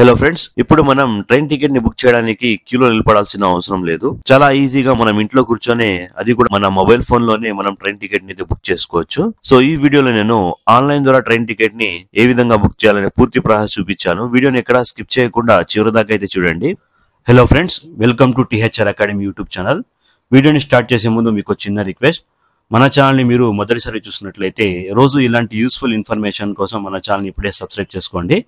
hello friends ఇప్పుడు మనం train ticket ని బుక్ చేయడానికి క్యూలో నిలబడాల్సిన అవసరం లేదు చాలా ఈజీగా మనం ఇంట్లో కూర్చొనే అది కూడా మన మొబైల్ ఫోన్ లోనే మనం ట్రైన్ టికెట్ ని బుక్ చేసుకోవచ్చు సో ఈ వీడియోలో నేను ఆన్లైన్ ద్వారా ట్రైన్ టికెట్ ని ఏ విధంగా బుక్ చేయాలనే పూర్తి ప్రాసెస్ చూపించాను వీడియోని ఎక్కడ స్కిప్ చేయకుండా చివరి దాకా అయితే చూడండి hello friends welcome to THR academy YouTube channel వీడియోని స్టార్ట్ చేసే ముందు మీకు చిన్న రిక్వెస్ట్ మన ఛానల్ని మీరు మొదటిసారి చూసినట్లయితే రోజు ఇలాంటి యూస్ఫుల్ ఇన్ఫర్మేషన్ కోసం మన ఛానల్ని ఇప్పుడే సబ్స్క్రైబ్ చేసుకోండి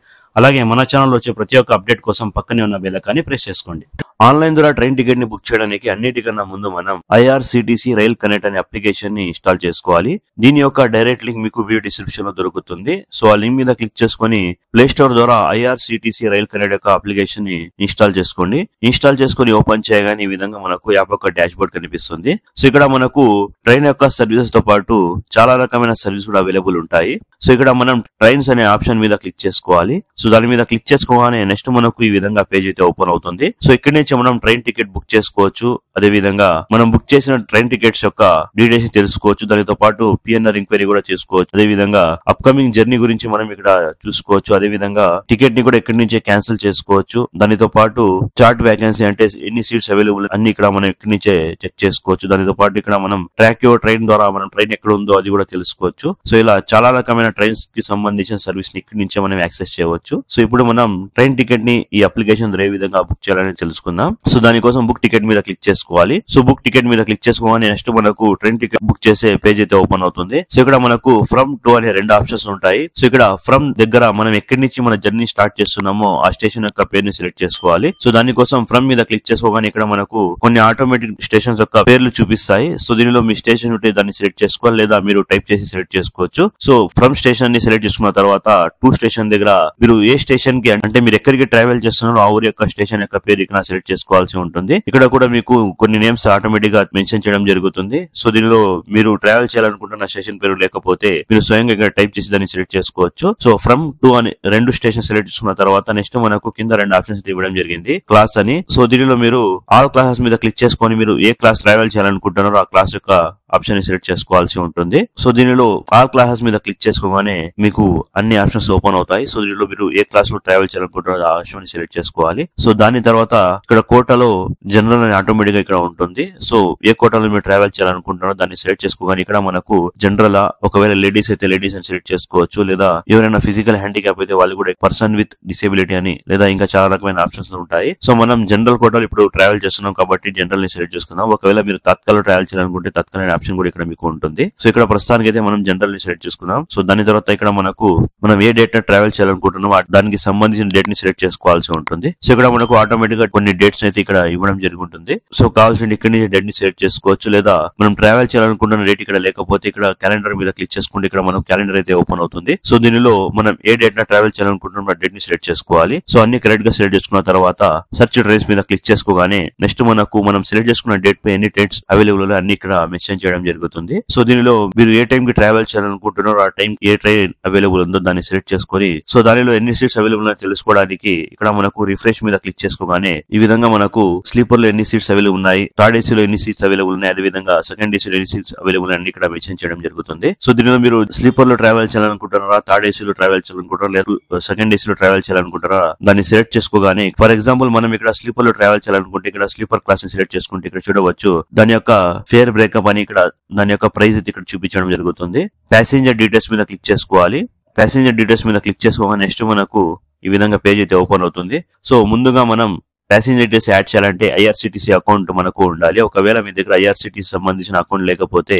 అలాగే మన ఛానల్లో వచ్చే ప్రతి ఒక్క అప్డేట్ కోసం పక్కనే ఉన్న బెల్లకాన్ని ప్రెస్ చేసుకోండి ఆన్లైన్ ద్వారా ట్రైన్ టికెట్ ని బుక్ చేయడానికి అన్నిటికన్నా ముందు మనం ఐఆర్సిటిసి రైల్ కనెక్ట్ అనే అప్లికేషన్ ని ఇన్స్టాల్ చేసుకోవాలి దీని యొక్క డైరెక్ట్ లింక్ మీకు వీడియో డిస్క్రిప్షన్ లో దొరుకుతుంది సో ఆ లింక్ మీద క్లిక్ చేసుకుని ప్లే స్టోర్ ద్వారా ఐఆర్సిటిసి రైల్ కనెక్ట్ యొక్క అప్లికేషన్ ని ఇన్స్టాల్ చేసుకోండి ఇన్స్టాల్ చేసుకుని ఓపెన్ చేయగానే ఈ విధంగా మనకు యాప్ యొక్క డాష్ బోర్డ్ కనిపిస్తుంది సో ఇక్కడ మనకు ట్రైన్ యొక్క సర్వీసెస్ తో పాటు చాలా రకమైన సర్వీస్ కూడా అవైలబుల్ ఉంటాయి సో ఇక్కడ మనం ట్రైన్స్ అనే ఆప్షన్ మీద క్లిక్ చేసుకోవాలి సో దాని మీద క్లిక్ చేసుకోగానే నెక్స్ట్ మనకు ఈ విధంగా పేజ్ అయితే ఓపెన్ అవుతుంది సో ఇక్కడ నుంచి మనం ట్రైన్ టికెట్ బుక్ చేసుకోవచ్చు అదే విధంగా మనం బుక్ చేసిన ట్రైన్ టికెట్స్ యొక్క డీటెయిల్స్ తెలుసుకోవచ్చు దానితో పాటు పిఎన్ఆర్ ఎంక్వైరీ కూడా చేసుకోవచ్చు అదే విధంగా అప్కమింగ్ జర్నీ గురించి మనం ఇక్కడ చూసుకోవచ్చు అదే విధంగా టికెట్ ని కూడా ఎక్కడి నుంచే క్యాన్సిల్ చేసుకోవచ్చు దానితో పాటు చార్ట్ వేకెన్సీ అంటే ఎన్ని సీట్స్ అవైలబుల్ అన్ని ఇక్కడ మనం ఇక్కడి నుంచే చెక్ చేసుకోవచ్చు దానితో పాటు ఇక్కడ మనం ట్రాక్ యువర్ ట్రైన్ ద్వారా మనం ట్రైన్ ఎక్కడ ఉందో అది కూడా తెలుసుకోవచ్చు సో ఇలా చాలా రకమైన ట్రైన్స్ కి సంబంధించిన సర్వీస్ ని ఇక్కడి నుంచే మనం యాక్సెస్ చేయవచ్చు సో ఇప్పుడు మనం ట్రైన్ టికెట్ ని ఈ అప్లికేషన్ ద్వారా ఏ విధంగా బుక్ చేయాలని తెలుసుకుందాం అనుకున్నా సో దానికోసం బుక్ టికెట్ మీద క్లిక్ చేసుకోవాలి సో బుక్ టికెట్ మీద క్లిక్ చేసుకోవాలి నెక్స్ట్ మనకు ట్రైన్ టికెట్ బుక్ చేసే పేజ్ అయితే ఓపెన్ అవుతుంది సో ఇక్కడ మనకు ఫ్రమ్ టు అనే రెండు ఆప్షన్స్ ఉంటాయి సో ఇక్కడ ఫ్రమ్ దగ్గర మనం ఎక్కడి నుంచి మన జర్నీ స్టార్ట్ చేస్తున్నామో ఆ స్టేషన్ యొక్క పేరు ని సెలెక్ట్ చేసుకోవాలి సో దానికోసం ఫ్రమ్ మీద క్లిక్ చేసుకోగానే ఇక్కడ మనకు కొన్ని ఆటోమేటిక్ స్టేషన్స్ యొక్క పేర్లు చూపిస్తాయి సో దీనిలో మీ స్టేషన్ ఉంటే దాన్ని సెలెక్ట్ చేసుకోవాలి లేదా మీరు టైప్ చేసి సెలెక్ట్ చేసుకోవచ్చు సో ఫ్రమ్ స్టేషన్ ని సెలెక్ట్ చేసుకున్న తర్వాత టూ స్టేషన్ దగ్గర మీరు ఏ స్టేషన్ కి అంటే మీరు ఎక్కడికి ట్రావెల్ చేస్తున్నారో ఆ ఊరి యొక్క స్టేషన్ యొక్క పేరు ఇక్కడ సెలెక్ట్ క్రియేట్ చేసుకోవాల్సి ఉంటుంది ఇక్కడ కూడా మీకు కొన్ని నేమ్స్ ఆటోమేటిక్ గా మెన్షన్ చేయడం జరుగుతుంది సో దీనిలో మీరు ట్రావెల్ చేయాలనుకుంటున్న స్టేషన్ పేరు లేకపోతే మీరు స్వయంగా ఇక్కడ టైప్ చేసి దాన్ని సెలెక్ట్ చేసుకోవచ్చు సో ఫ్రమ్ టూ అని రెండు స్టేషన్ సెలెక్ట్ చేసుకున్న తర్వాత నెక్స్ట్ మనకు కింద రెండు ఆప్షన్స్ ఇవ్వడం జరిగింది క్లాస్ అని సో దీనిలో మీరు ఆల్ క్లాసెస్ మీద క్లిక్ చేసుకొని మీరు ఏ క్లాస్ ట్రావెల్ చేయాలనుకుంటున్నారో ఆ క్లాస్ యొక్క ఆప్షన్ ని సెలెక్ట్ చేసుకోవాల్సి ఉంటుంది సో దీనిలో ఆల్ క్లాసెస్ మీద క్లిక్ చేసుకోగానే మీకు అన్ని ఆప్షన్స్ ఓపెన్ అవుతాయి సో దీనిలో మీరు ఏ క్లాస్ లో ట్రావెల్ చేయాలనుకుంటున్నారో ఆ ఆప్షన్ సెలెక్ట్ చేసుకోవాలి సో దాని తర్వాత ఇక్కడ కోటలో జనరల్ అని ఆటోమేటిక్ గా ఇక్కడ ఉంటుంది సో ఏ కోటాలో మీరు ట్రావెల్ చేయాలనుకుంటున్నారో దాన్ని సెలెక్ట్ చేసుకోగానే ఇక్కడ మనకు జనరల్ ఒకవేళ లేడీస్ అయితే లేడీస్ అని సెలెక్ట్ చేసుకోవచ్చు లేదా ఎవరైనా ఫిజికల్ హ్యాండిక్యాప్ అయితే వాళ్ళు కూడా పర్సన్ విత్ డిసేబిలిటీ అని లేదా ఇంకా చాలా రకమైన ఆప్షన్స్ ఉంటాయి సో మనం జనరల్ కోటలో ఇప్పుడు ట్రావెల్ చేస్తున్నాం కాబట్టి జనరల్ ని సెలెక్ట్ చేసుకుందాం ఒకవేళ మీరు తత్కాల ట్రావెల్ చేయాలనుకుంటే తత్కాలం ఆప్షన్ కూడా ఇక్కడ మీకు ఉంటుంది సో ఇక్కడ ప్రస్తుతానికి అయితే మనం జనరల్ ని సెలెక్ట్ చేసుకున్నాం సో దాని తర్వాత ఇక్కడ మనకు మనం ఏ డేట్ ట్రావెల్ చేయాలనుకుంటున్నామో దానికి సంబంధించిన డేట్ ని సెలెక్ట్ చేసుకోవాల్సి ఉంటుంది సో ఇక్కడ మనకు ఆటోమేటిక్ గా కొన్ని డేట్స్ అయితే ఇక్కడ ఇవ్వడం జరుగుతుంది సో కావాల్సిన ఇక్కడ నుంచి డేట్ ని సెలెక్ట్ చేసుకోవచ్చు లేదా మనం ట్రావెల్ చేయాలనుకుంటున్న డేట్ ఇక్కడ లేకపోతే ఇక్కడ క్యాలెండర్ మీద క్లిక్ చేసుకుంటే ఇక్కడ మనం క్యాలెండర్ అయితే ఓపెన్ అవుతుంది సో దీనిలో మనం ఏ డేట్ నా ట్రావెల్ చేయాలనుకుంటున్నాం ఆ డేట్ ని సెలెక్ట్ చేసుకోవాలి సో అన్ని కరెక్ట్ గా సెలెక్ట్ చేసుకున్న తర్వాత సర్చ్ ట్రైన్స్ మీద క్లిక్ చేసుకోగానే నెక్స్ట్ మనకు మనం సెలెక్ట్ చేసుకున్న డేట్ పై ఎన్ని డేట్స్ అవైలబుల్ అన్ని ఇక్కడ మెన్షన్ చేయడం చేయడం జరుగుతుంది సో దీనిలో మీరు ఏ టైం కి ట్రావెల్ చేయాలనుకుంటున్నారో ఆ టైం ఏ ట్రైన్ అవైలబుల్ ఉందో దాన్ని సెలెక్ట్ చేసుకుని సో దానిలో ఎన్ని సీట్స్ అవైలబుల్ ఉన్నాయో తెలుసుకోవడానికి ఇక్కడ మనకు రిఫ్రెష్ మీద క్లిక్ చేసుకోగానే ఈ విధంగా మనకు స్లీపర్ లో ఎన్ని సీట్స్ అవైలబుల్ ఉన్నాయి థర్డ్ ఏసీ లో ఎన్ని సీట్స్ అవైలబుల్ ఉన్నాయి అదే విధంగా సెకండ్ ఏసీ లో ఎన్ని సీట్స్ అవైలబుల్ అని ఇక్కడ మెన్షన్ చేయడం జరుగుతుంది సో దీనిలో మీరు స్లీపర్ లో ట్రావెల్ చేయాలనుకుంటున్నారా థర్డ్ ఏసీ లో ట్రావెల్ చేయాలనుకుంటారా లేదా సెకండ్ ఏసీ లో ట్రావెల్ చేయాలనుకుంటారా దాన్ని సెలెక్ట్ చేసుకోగానే ఫర్ ఎగ్జాంపుల్ మనం ఇక్కడ స్లీపర్ లో ట్రావెల్ చేయాలనుకుంటే ఇక్కడ స్లీపర్ క్లాస్ ని సెలెక్ట్ చేసుకుంటే ఇక్కడ చూడవచ్చు దాని యొక్క ఫేర్ బ్రేకప్ అని ఇక్కడ దాని యొక్క ప్రైస్ అయితే ఇక్కడ చూపించడం జరుగుతుంది ప్యాసింజర్ డీటెయిల్స్ మీద క్లిక్ చేసుకోవాలి ప్యాసింజర్ డీటెయిల్స్ మీద క్లిక్ చేసుకోగా నెక్స్ట్ మనకు ఈ విధంగా పేజ్ అయితే ఓపెన్ అవుతుంది సో ముందుగా మనం ప్యాసింజర్ డీటెయిల్స్ యాడ్ చేయాలంటే ఐఆర్సీటీసీ అకౌంట్ మనకు ఉండాలి ఒకవేళ మీ దగ్గర ఐఆర్సిటీసీ సంబంధించిన అకౌంట్ లేకపోతే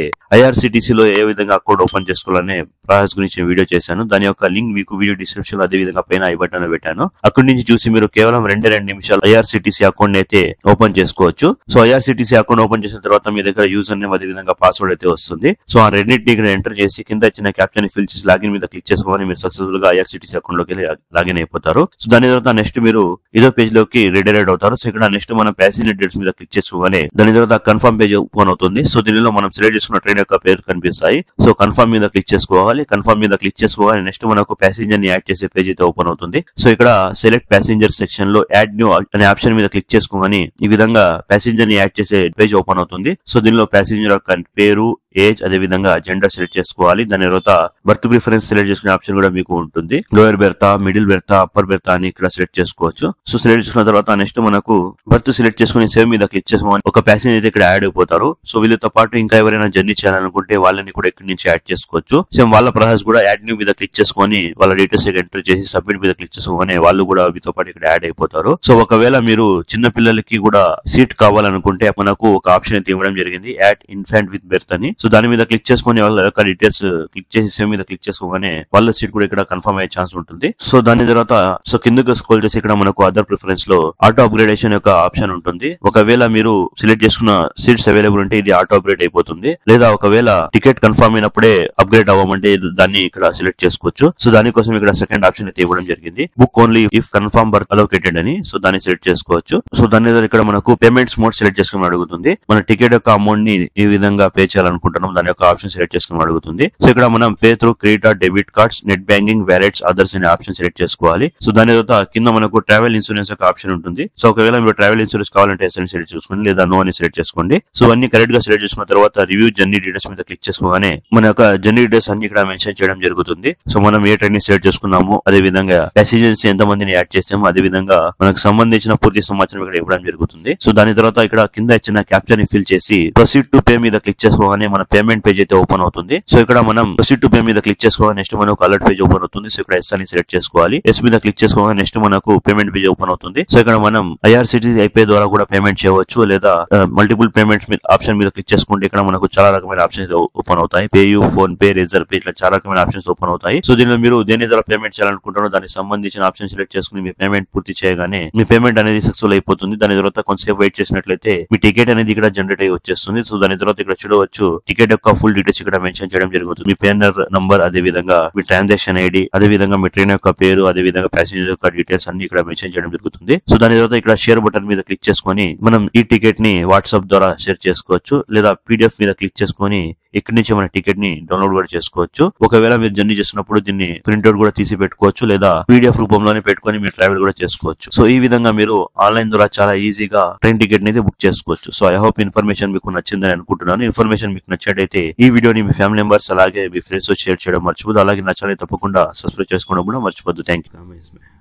లో ఏ విధంగా అకౌంట్ ఓపెన్ చేసుకోవాలనే ప్రాసెస్ గురించి వీడియో చేశాను దాని యొక్క లింక్ మీకు వీడియో డిస్క్రిప్షన్ లో అదే విధంగా పైన ఐ బటన్ పెట్టాను అక్కడి నుంచి చూసి మీరు కేవలం రెండు రెండు నిమిషాలు ఐఆర్సిటీసీ అకౌంట్ అయితే ఓపెన్ చేసుకోవచ్చు సో ఐఆర్సీటీసీ అకౌంట్ ఓపెన్ చేసిన తర్వాత మీ దగ్గర యూజర్ నేమ్ అదే విధంగా పాస్వర్డ్ అయితే వస్తుంది సో ఆ రెండింటి ఎంటర్ చేసి కింద చిన్న క్యాప్షన్ ఫిల్ చేసి లాగిన్ మీద క్లిక్ చేసుకోవాలని మీరు సక్సెస్ఫుల్ గా ఐఆర్సీటీసీ అకౌంట్ లోకి లాగిన్ అయిపోతారు సో దాని తర్వాత నెక్స్ట్ మీరు ఇదో పేజ్ లోకి రిడైరెక్ట్ యాడ్ అవుతారు సో ఇక్కడ నెక్స్ట్ మనం ప్యాసింజర్ డేట్స్ మీద క్లిక్ చేసుకోగానే దాని తర్వాత కన్ఫర్మ్ పేజ్ ఓపెన్ అవుతుంది సో దీనిలో మనం సెలెక్ట్ చేసుకున్న ట్రైన్ యొక్క పేరు కనిపిస్తాయి సో కన్ఫర్మ్ మీద క్లిక్ చేసుకోవాలి కన్ఫర్మ్ మీద క్లిక్ చేసుకోవాలి నెక్స్ట్ మనకు ప్యాసింజర్ ని యాడ్ చేసే పేజ్ అయితే ఓపెన్ అవుతుంది సో ఇక్కడ సెలెక్ట్ ప్యాసింజర్ సెక్షన్ లో యాడ్ న్యూ అనే ఆప్షన్ మీద క్లిక్ చేసుకోగానే ఈ విధంగా ప్యాసింజర్ ని యాడ్ చేసే పేజ్ ఓపెన్ అవుతుంది సో దీనిలో ప్యాసింజర్ యొక్క పేరు ఏజ్ అదే విధంగా జెండర్ సెలెక్ట్ చేసుకోవాలి దాని తర్వాత బర్త్ ప్రిఫరెన్స్ సెలెక్ట్ చేసుకునే ఆప్షన్ కూడా మీకు ఉంటుంది lower berth middle berth upper berth అని ఇక్కడ సెలెక్ట్ చేసుకోవచ్చు సో సెలెక్ట్ చేసుకున్న తర్వాత నెక్స్ట్ మనకు బర్త్ సెలెక్ట్ చేసుకుని సేమ్ మీద క్లిక్ చేసుకోవాలి ఒక ప్యాసేజ్ అయితే ఇక్కడ యాడ్ అయిపోతారు సో వీళ్ళతో పాటు ఇంకా ఎవరైనా జర్నీ చేయాలనుకుంటే వాళ్ళని కూడా ఇక్కడ నుంచి యాడ్ చేసుకోవచ్చు సేమ్ వాళ్ళ ప్రాసెస్ కూడా యాడ్ న్యూ మీద క్లిక్ చేసుకొని వాళ్ళ డీటెయిల్స్ ఎంటర్ చేసి సబ్మిట్ మీద క్లిక్ చేసుకోవాలి వాళ్ళు కూడా వీటితో పాటు ఇక్కడ యాడ్ అయిపోతారు సో ఒకవేళ మీరు చిన్న పిల్లలకి కూడా సీట్ కావాలనుకుంటే మనకు ఒక ఆప్షన్ అయితే ఇవ్వడం జరిగింది యాడ్ ఇన్ఫాంట్ విత్ బెర్త్ అని సో దాని మీద క్లిక్ చేసుకొని వాళ్ళ యొక్క డీటెయిల్స్ క్లిక్ uh, చేసి సేవ్ మీద క్లిక్ చేసుకోగానే వాళ్ళ సీట్ కూడా ఇక్కడ కన్ఫర్మ్ అయ్యే ఛాన్స్ ఉంటుంది సో దాని తర్వాత సో కిందకు స్కోల్ చేసి ఇక్కడ మనకు అదర్ ప్రిఫరెన్స్ లో ఆటో అప్గ్రేడేషన్ యొక్క ఆప్షన్ ఉంటుంది ఒకవేళ మీరు సెలెక్ట్ చేసుకున్న సీట్స్ అవైలబుల్ ఉంటే ఇది ఆటో అప్గ్రేడ్ అయిపోతుంది లేదా ఒకవేళ టికెట్ కన్ఫర్మ్ అయినప్పుడే అప్గ్రేడ్ అవ్వమంటే దాన్ని ఇక్కడ సెలెక్ట్ చేసుకోవచ్చు సో దానికోసం ఇక్కడ సెకండ్ ఆప్షన్ అయితే ఇవ్వడం జరిగింది book only if confirm berth allocated అని సో దాన్ని సెలెక్ట్ చేసుకోవచ్చు సో దాని ఇక్కడ మనకు పేమెంట్స్ మోడ్ సెలెక్ట్ చేసుకుని అడుగుతుంది మన టికెట్ యొక్క అమౌంట్ ని ఈ విధంగా పే చేయాలనుకుంటున్నాం చేసుకుంటున్నాం దాని యొక్క ఆప్షన్ సెలెక్ట్ చేసుకుని అడుగుతుంది సో ఇక్కడ మనం pay through credit or debit cards net banking wallets others అనే ఆప్షన్ సెలెక్ట్ చేసుకోవాలి సో దాని తర్వాత కింద మనకు ట్రావెల్ ఇన్సూరెన్స్ యొక్క ఆప్షన్ ఉంటుంది సో ఒకవేళ మీరు ట్రావెల్ ఇన్సూరెన్స్ కావాలంటే ఎస్ అని సెలెక్ట్ చేసుకోండి లేదా నో అని సెలెక్ట్ చేసుకోండి సో అన్ని కరెక్ట్ గా సెలెక్ట్ చేసుకున్న తర్వాత రివ్యూ జర్నీ డీటెయిల్స్ మీద క్లిక్ చేసుకోగానే మన యొక్క జర్నీ డీటెయిల్స్ అన్ని ఇక్కడ మెన్షన్ చేయడం జరుగుతుంది సో మనం ఏ ట్రైన్ సెలెక్ట్ చేసుకున్నాము అదే విధంగా ప్యాసేజర్స్ ఎంత మందిని యాడ్ చేసాము అదే విధంగా మనకు సంబంధించిన పూర్తి సమాచారం ఇక్కడ ఇవ్వడం జరుగుతుంది సో దాని తర్వాత ఇక్కడ కింద ఇచ్చిన క్యాప్చర్ ని ఫిల్ చేసి ప్రొసీడ్ టు పే మీద క్లిక్ చేసుకోగానే మన మన పేమెంట్ పేజ్ అయితే ఓపెన్ అవుతుంది సో ఇక్కడ మనం ప్రొసీడ్ టు పే మీద క్లిక్ చేసుకోవాలి నెక్స్ట్ మనకు అలర్ట్ పేజ్ ఓపెన్ అవుతుంది సో ఇక్కడ ఎస్ అని సెలెక్ట్ చేసుకోవాలి ఎస్ మీద క్లిక్ చేసుకోవాలి నెక్స్ట్ మనకు పేమెంట్ పేజ్ ఓపెన్ అవుతుంది సో ఇక్కడ మనం ఐఆర్సిటీసీ ఐపీఐ ద్వారా కూడా పేమెంట్ చేయవచ్చు లేదా మల్టిపుల్ పేమెంట్స్ ఆప్షన్ మీద క్లిక్ చేసుకుంటే ఇక్కడ మనకు చాలా రకమైన ఆప్షన్స్ ఓపెన్ అవుతాయి PayU PhonePe reserve pay ఇట్లా చాలా రకమైన ఆప్షన్స్ ఓపెన్ అవుతాయి సో దీనిలో మీరు దేని ద్వారా పేమెంట్ చేయాలనుకుంటారో దానికి సంబంధించిన ఆప్షన్ సెలెక్ట్ చేసుకుని మీ పేమెంట్ పూర్తి చేయగానే మీ పేమెంట్ అనేది సక్సెస్ఫుల్ అయిపోతుంది దాని తర్వాత కొంతసేపు వెయిట్ చేసినట్లయితే మీ టికెట్ అనేది ఇక్కడ జనరేట్ అయ్యి వచ్చేస్తుంది సో దాని తర్వాత ఇక్కడ చూడవచ్చు టికెట్ యొక్క ఫుల్ డీటెయిల్స్ ఇక్కడ మెన్షన్ చేయడం జరుగుతుంది మీ పేనర్ నంబర్ అదే విధంగా మీ ట్రాన్సాక్షన్ ఐడి అదే విధంగా మీ ట్రైన్ యొక్క పేరు అదే విధంగా ప్యాసింజర్ యొక్క డీటెయిల్స్ అన్ని ఇక్కడ మెన్షన్ చేయడం జరుగుతుంది సో దాని తర్వాత ఇక్కడ షేర్ బటన్ మీద క్లిక్ చేసుకుని మనం ఈ టికెట్ ని వాట్సాప్ ద్వారా షేర్ చేసుకోవచ్చు లేదా పీడిఎఫ్ మీద క్లిక్ చేసుకుని ఇక్కడి నుంచి మన టికెట్ ని డౌన్లోడ్ కూడా చేసుకోవచ్చు ఒకవేళ మీరు జర్నీ చేసినప్పుడు దీన్ని ప్రింట్అవుట్ కూడా తీసి పెట్టుకోవచ్చు లేదా పీడిఎఫ్ రూపంలోనే పెట్టుకుని మీరు ట్రావెల్ కూడా చేసుకోవచ్చు సో ఈ విధంగా మీరు ఆన్లైన్ ద్వారా చాలా ఈజీగా ట్రైన్ టికెట్ అనేది బుక్ చేసుకోవచ్చు సో ఐ హోప్ ఇన్ఫర్మేషన్ మీకు నచ్చిందని అనుకుంటున్నాను ఇన్ఫర్మేషన్ మీకు నచ్చినట్టయితే ఈ వీడియోని మీ ఫ్యామిలీ మెంబర్స్ అలాగే మీ ఫ్రెండ్స్ షేర్ చేయడం మర్చిపోదు అలాగే నచ్చాలని తప్పకుండా సబ్స్క్రైబ్ చేసుకోవడం కూడా మర్చిపోద్దు థ్యాంక్ యూ